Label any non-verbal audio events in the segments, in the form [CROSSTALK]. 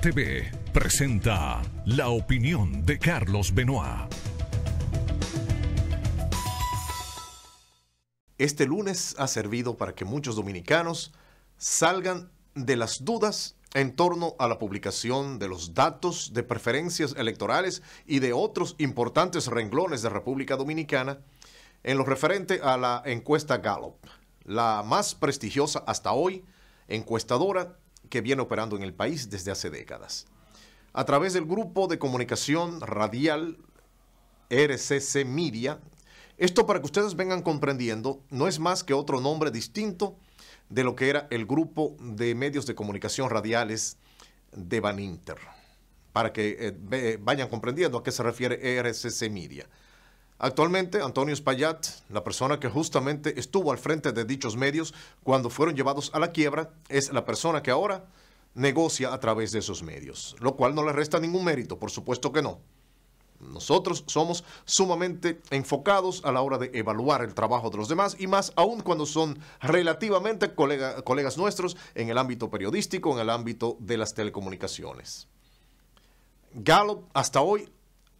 TV presenta la opinión de Carlos Benoit. Este lunes ha servido para que muchos dominicanos salgan de las dudas en torno a la publicación de los datos de preferencias electorales y de otros importantes renglones de República Dominicana en lo referente a la encuesta Gallup, la más prestigiosa hasta hoy encuestadora que viene operando en el país desde hace décadas. A través del grupo de comunicación radial RCC Media, esto para que ustedes vengan comprendiendo, no es más que otro nombre distinto de lo que era el grupo de medios de comunicación radiales de Baninter, para que eh, vayan comprendiendo a qué se refiere RCC Media. Actualmente, Antonio Espaillat, la persona que justamente estuvo al frente de dichos medios cuando fueron llevados a la quiebra, es la persona que ahora negocia a través de esos medios, lo cual no le resta ningún mérito, por supuesto que no. Nosotros somos sumamente enfocados a la hora de evaluar el trabajo de los demás y más aún cuando son relativamente colegas nuestros en el ámbito periodístico, en el ámbito de las telecomunicaciones. Gallup hasta hoy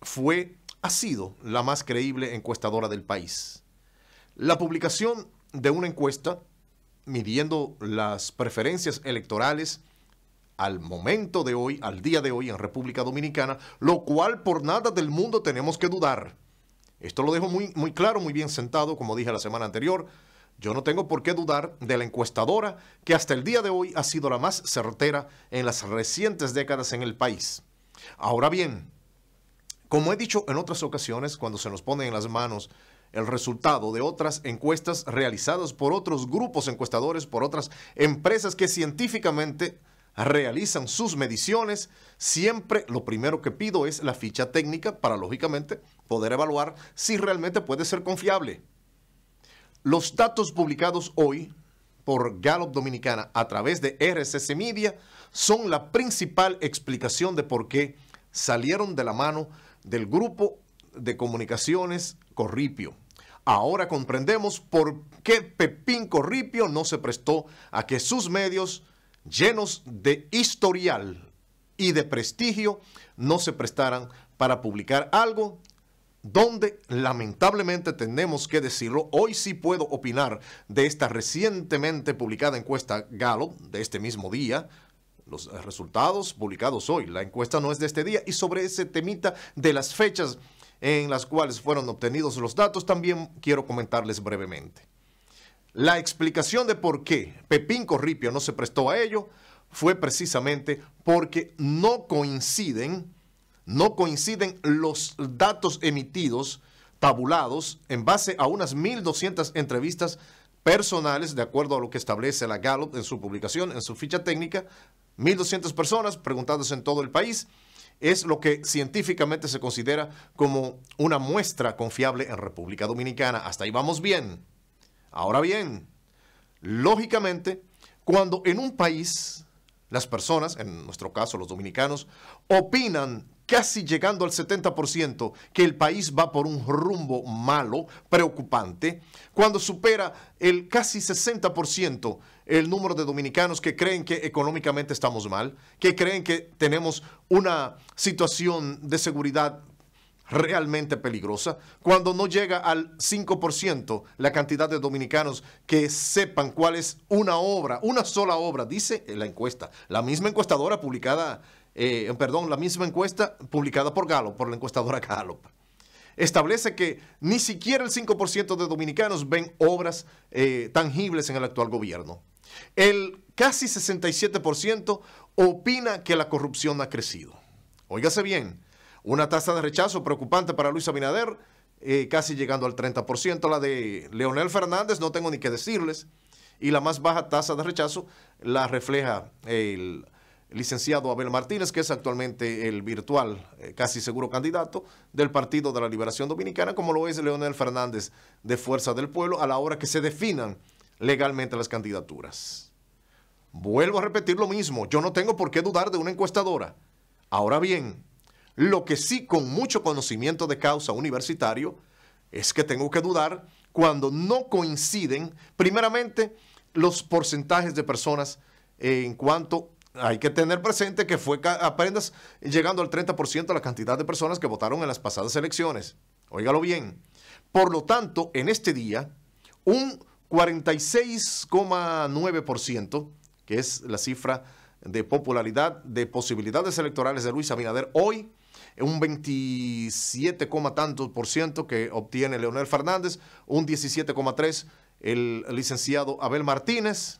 fue ha sido la más creíble encuestadora del país. La publicación de una encuesta midiendo las preferencias electorales al momento de hoy, al día de hoy en República Dominicana, lo cual por nada del mundo tenemos que dudar. Esto lo dejo muy, muy claro, muy bien sentado, como dije la semana anterior. Yo no tengo por qué dudar de la encuestadora que hasta el día de hoy ha sido la más certera en las recientes décadas en el país. Ahora bien, como he dicho en otras ocasiones, cuando se nos pone en las manos el resultado de otras encuestas realizadas por otros grupos encuestadores, por otras empresas que científicamente realizan sus mediciones, siempre lo primero que pido es la ficha técnica para, lógicamente, poder evaluar si realmente puede ser confiable. Los datos publicados hoy por Gallup Dominicana a través de RCC Media son la principal explicación de por qué salieron de la mano del grupo de comunicaciones Corripio. Ahora comprendemos por qué Pepín Corripio no se prestó a que sus medios, llenos de historial y de prestigio, no se prestaran para publicar algo donde lamentablemente tenemos que decirlo, hoy sí puedo opinar de esta recientemente publicada encuesta Gallup de este mismo día, los eh, resultados publicados hoy, la encuesta no es de este día y sobre ese temita de las fechas en las cuales fueron obtenidos los datos también quiero comentarles brevemente. La explicación de por qué Pepín Corripio no se prestó a ello fue precisamente porque no coinciden, no coinciden los datos emitidos, tabulados, en base a unas 1.200 entrevistas personales, de acuerdo a lo que establece la Gallup en su publicación, en su ficha técnica, 1.200 personas preguntándose en todo el país. Es lo que científicamente se considera como una muestra confiable en República Dominicana. Hasta ahí vamos bien. Ahora bien, lógicamente, cuando en un país las personas, en nuestro caso los dominicanos, opinan casi llegando al 70%, que el país va por un rumbo malo, preocupante, cuando supera el casi 60% el número de dominicanos que creen que económicamente estamos mal, que creen que tenemos una situación de seguridad realmente peligrosa, cuando no llega al 5% la cantidad de dominicanos que sepan cuál es una obra, una sola obra, dice la encuesta, la misma encuestadora publicada eh, perdón, la misma encuesta publicada por Galo, por la encuestadora [LAUGHS] Gallup, establece que ni siquiera el 5% de dominicanos ven obras eh, tangibles en el actual gobierno. El casi 67% opina que la corrupción ha crecido. Óigase bien, una tasa de rechazo preocupante para Luis Abinader, eh, casi llegando al 30%, la de Leonel Fernández, no tengo ni que decirles, y la más baja tasa de rechazo la refleja el licenciado Abel Martínez, que es actualmente el virtual, eh, casi seguro candidato del Partido de la Liberación Dominicana, como lo es Leonel Fernández de Fuerza del Pueblo, a la hora que se definan legalmente las candidaturas. Vuelvo a repetir lo mismo, yo no tengo por qué dudar de una encuestadora. Ahora bien, lo que sí con mucho conocimiento de causa universitario es que tengo que dudar cuando no coinciden, primeramente, los porcentajes de personas en cuanto hay que tener presente que fue aprendas llegando al 30% la cantidad de personas que votaron en las pasadas elecciones. Óigalo bien. Por lo tanto, en este día, un 46,9%, que es la cifra de popularidad de posibilidades electorales de Luis Abinader hoy, un 27, tanto por ciento que obtiene Leonel Fernández, un 17,3 el licenciado Abel Martínez,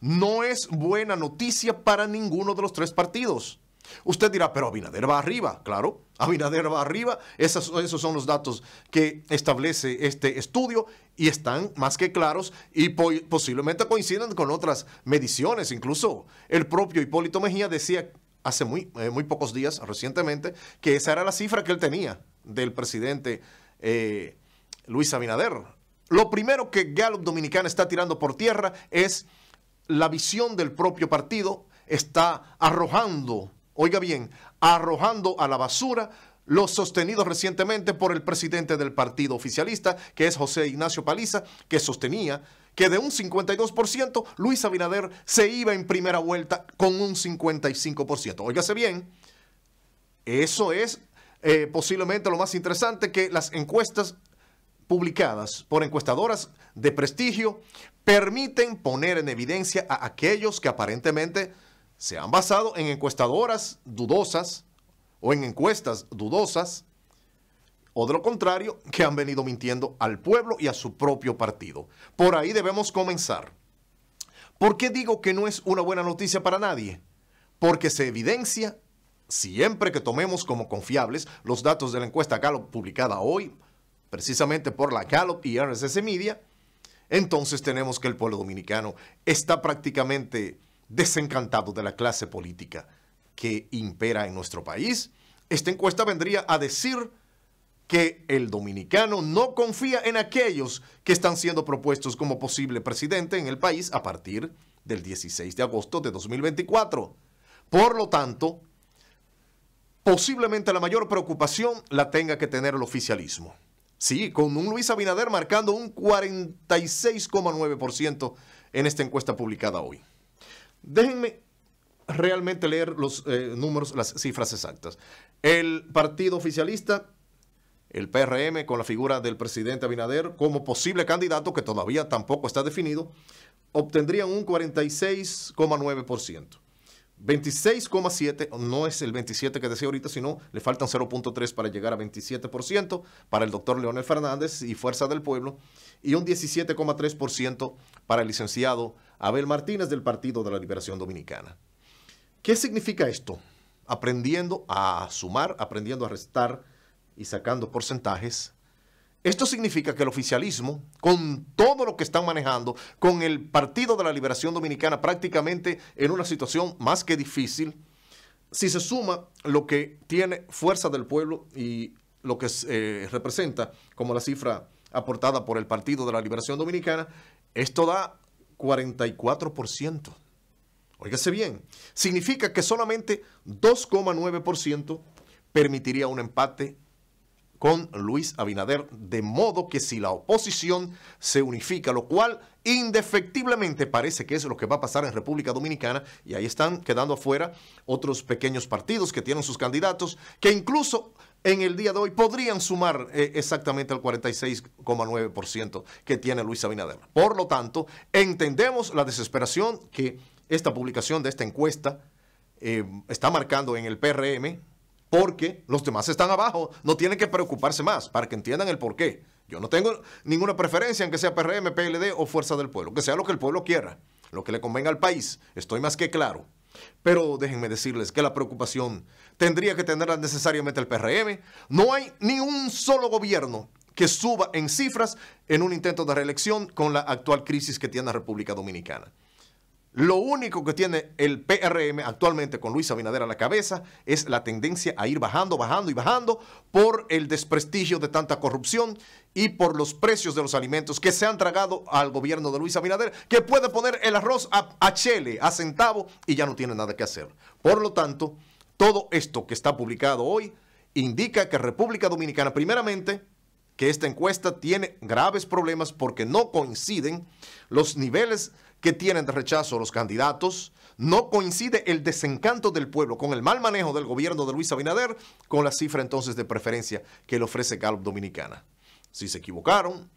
no es buena noticia para ninguno de los tres partidos. Usted dirá, pero Abinader va arriba, claro, Abinader va arriba, esos, esos, son los datos que establece este estudio y están más que claros y posiblemente coinciden con otras mediciones, incluso el propio Hipólito Mejía decía hace muy, eh, muy pocos días, recientemente, que esa era la cifra que él tenía del presidente eh, Luis Abinader. Lo primero que Gallup Dominicana está tirando por tierra es la visión del propio partido está arrojando, oiga bien, arrojando a la basura los sostenidos recientemente por el presidente del partido oficialista, que es José Ignacio Paliza, que sostenía que de un 52% Luis Abinader se iba en primera vuelta con un 55%. Óigase bien, eso es eh, posiblemente lo más interesante que las encuestas publicadas por encuestadoras de prestigio permiten poner en evidencia a aquellos que aparentemente se han basado en encuestadoras dudosas o en encuestas dudosas, o de lo contrario, que han venido mintiendo al pueblo y a su propio partido. Por ahí debemos comenzar. ¿Por qué digo que no es una buena noticia para nadie? Porque se evidencia, siempre que tomemos como confiables los datos de la encuesta Gallup publicada hoy, precisamente por la Gallup y RSS Media, entonces tenemos que el pueblo dominicano está prácticamente desencantado de la clase política que impera en nuestro país. Esta encuesta vendría a decir que el dominicano no confía en aquellos que están siendo propuestos como posible presidente en el país a partir del 16 de agosto de 2024. Por lo tanto, posiblemente la mayor preocupación la tenga que tener el oficialismo. Sí, con un Luis Abinader marcando un 46,9% en esta encuesta publicada hoy. Déjenme realmente leer los eh, números, las cifras exactas. El partido oficialista, el PRM, con la figura del presidente Abinader como posible candidato, que todavía tampoco está definido, obtendrían un 46,9%. 26,7 no es el 27 que decía ahorita, sino le faltan 0.3 para llegar a 27% para el doctor Leonel Fernández y Fuerza del Pueblo, y un 17,3% para el licenciado Abel Martínez del Partido de la Liberación Dominicana. ¿Qué significa esto? Aprendiendo a sumar, aprendiendo a restar y sacando porcentajes esto significa que el oficialismo, con todo lo que están manejando, con el Partido de la Liberación Dominicana prácticamente en una situación más que difícil, si se suma lo que tiene Fuerza del Pueblo y lo que eh, representa como la cifra aportada por el Partido de la Liberación Dominicana, esto da 44%. Óigase bien, significa que solamente 2,9% permitiría un empate con Luis Abinader, de modo que si la oposición se unifica, lo cual indefectiblemente parece que es lo que va a pasar en República Dominicana, y ahí están quedando afuera otros pequeños partidos que tienen sus candidatos, que incluso en el día de hoy podrían sumar eh, exactamente el 46,9% que tiene Luis Abinader. Por lo tanto, entendemos la desesperación que esta publicación de esta encuesta eh, está marcando en el PRM, porque los demás están abajo, no tienen que preocuparse más para que entiendan el por qué. Yo no tengo ninguna preferencia en que sea PRM, PLD o Fuerza del Pueblo, que sea lo que el pueblo quiera, lo que le convenga al país, estoy más que claro. Pero déjenme decirles que la preocupación tendría que tenerla necesariamente el PRM. No hay ni un solo gobierno que suba en cifras en un intento de reelección con la actual crisis que tiene la República Dominicana. Lo único que tiene el PRM actualmente con Luis Abinader a la cabeza es la tendencia a ir bajando, bajando y bajando por el desprestigio de tanta corrupción y por los precios de los alimentos que se han tragado al gobierno de Luis Abinader, que puede poner el arroz a, chile chele, a centavo y ya no tiene nada que hacer. Por lo tanto, todo esto que está publicado hoy indica que República Dominicana, primeramente, que esta encuesta tiene graves problemas porque no coinciden los niveles que tienen de rechazo los candidatos, no coincide el desencanto del pueblo con el mal manejo del gobierno de Luis Abinader con la cifra entonces de preferencia que le ofrece Gallup Dominicana. Si se equivocaron,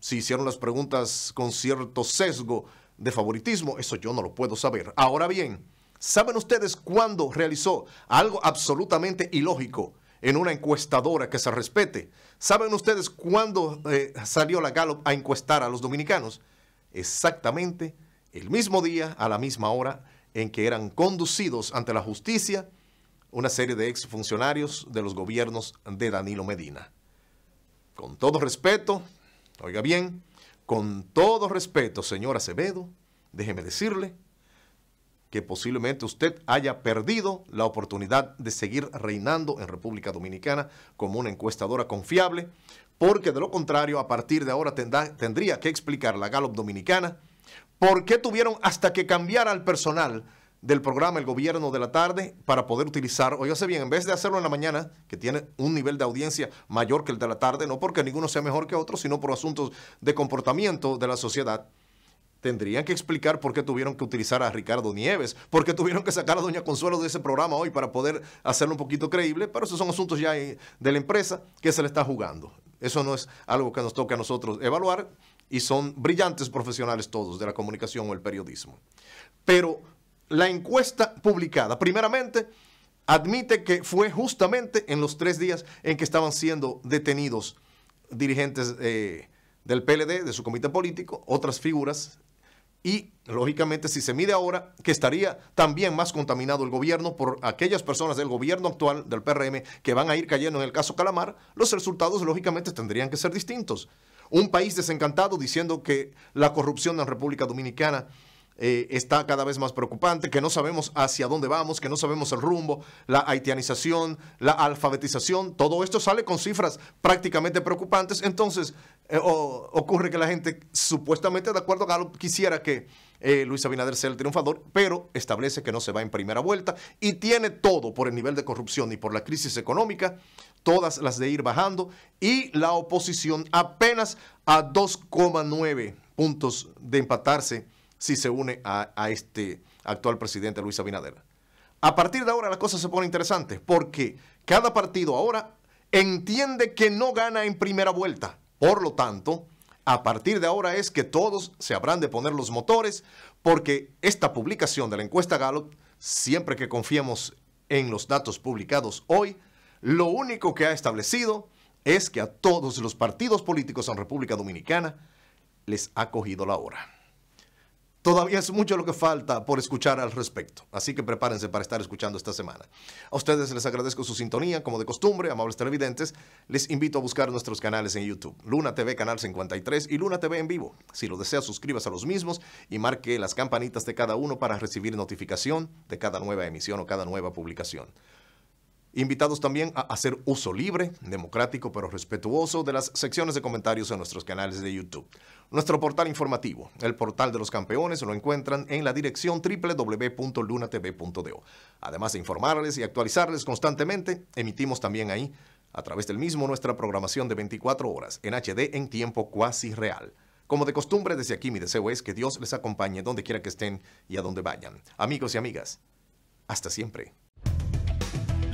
si hicieron las preguntas con cierto sesgo de favoritismo, eso yo no lo puedo saber. Ahora bien, ¿saben ustedes cuándo realizó algo absolutamente ilógico en una encuestadora que se respete? ¿Saben ustedes cuándo eh, salió la Gallup a encuestar a los dominicanos? exactamente el mismo día, a la misma hora en que eran conducidos ante la justicia una serie de exfuncionarios de los gobiernos de Danilo Medina. Con todo respeto, oiga bien, con todo respeto, señor Acevedo, déjeme decirle que posiblemente usted haya perdido la oportunidad de seguir reinando en República Dominicana como una encuestadora confiable, porque de lo contrario a partir de ahora tendría que explicar la galop Dominicana por qué tuvieron hasta que cambiar al personal del programa El Gobierno de la Tarde para poder utilizar, o yo sé bien, en vez de hacerlo en la mañana, que tiene un nivel de audiencia mayor que el de la tarde, no porque ninguno sea mejor que otro, sino por asuntos de comportamiento de la sociedad, tendrían que explicar por qué tuvieron que utilizar a Ricardo Nieves, por qué tuvieron que sacar a Doña Consuelo de ese programa hoy para poder hacerlo un poquito creíble, pero esos son asuntos ya eh, de la empresa que se le está jugando. Eso no es algo que nos toque a nosotros evaluar y son brillantes profesionales todos de la comunicación o el periodismo. Pero la encuesta publicada, primeramente, admite que fue justamente en los tres días en que estaban siendo detenidos dirigentes eh, del PLD, de su comité político, otras figuras y lógicamente si se mide ahora, que estaría también más contaminado el gobierno por aquellas personas del gobierno actual del PRM que van a ir cayendo en el caso Calamar, los resultados lógicamente tendrían que ser distintos. Un país desencantado diciendo que la corrupción en República Dominicana eh, está cada vez más preocupante, que no sabemos hacia dónde vamos, que no sabemos el rumbo, la haitianización, la alfabetización, todo esto sale con cifras prácticamente preocupantes. Entonces, eh, ocurre que la gente supuestamente, de acuerdo a Galo, quisiera que eh, Luis Abinader sea el triunfador, pero establece que no se va en primera vuelta y tiene todo por el nivel de corrupción y por la crisis económica, todas las de ir bajando y la oposición apenas a 2,9 puntos de empatarse si se une a, este actual presidente Luis Abinader. A partir de ahora las cosas se ponen interesantes porque cada partido ahora entiende que no gana en primera vuelta. Por lo tanto, a partir de ahora es que todos se habrán de poner los motores porque esta publicación de la encuesta Gallup, siempre que confiemos en los datos publicados hoy, lo único que ha establecido es que a todos los partidos políticos en República Dominicana les ha cogido la hora. Todavía es mucho lo que falta por escuchar al respecto, así que prepárense para estar escuchando esta semana. A ustedes les agradezco su sintonía, como de costumbre, amables televidentes, les invito a buscar nuestros canales en YouTube, Luna TV Canal 53 y Luna TV en vivo. Si lo desea, suscríbase a los mismos y marque las campanitas de cada uno para recibir notificación de cada nueva emisión o cada nueva publicación. Invitados también a hacer uso libre, democrático pero respetuoso de las secciones de comentarios en nuestros canales de YouTube. Nuestro portal informativo, el portal de los campeones, lo encuentran en la dirección www.lunatv.do. Además de informarles y actualizarles constantemente, emitimos también ahí, a través del mismo, nuestra programación de 24 horas en HD en tiempo cuasi real. Como de costumbre, desde aquí mi deseo es que Dios les acompañe donde quiera que estén y a donde vayan. Amigos y amigas, hasta siempre.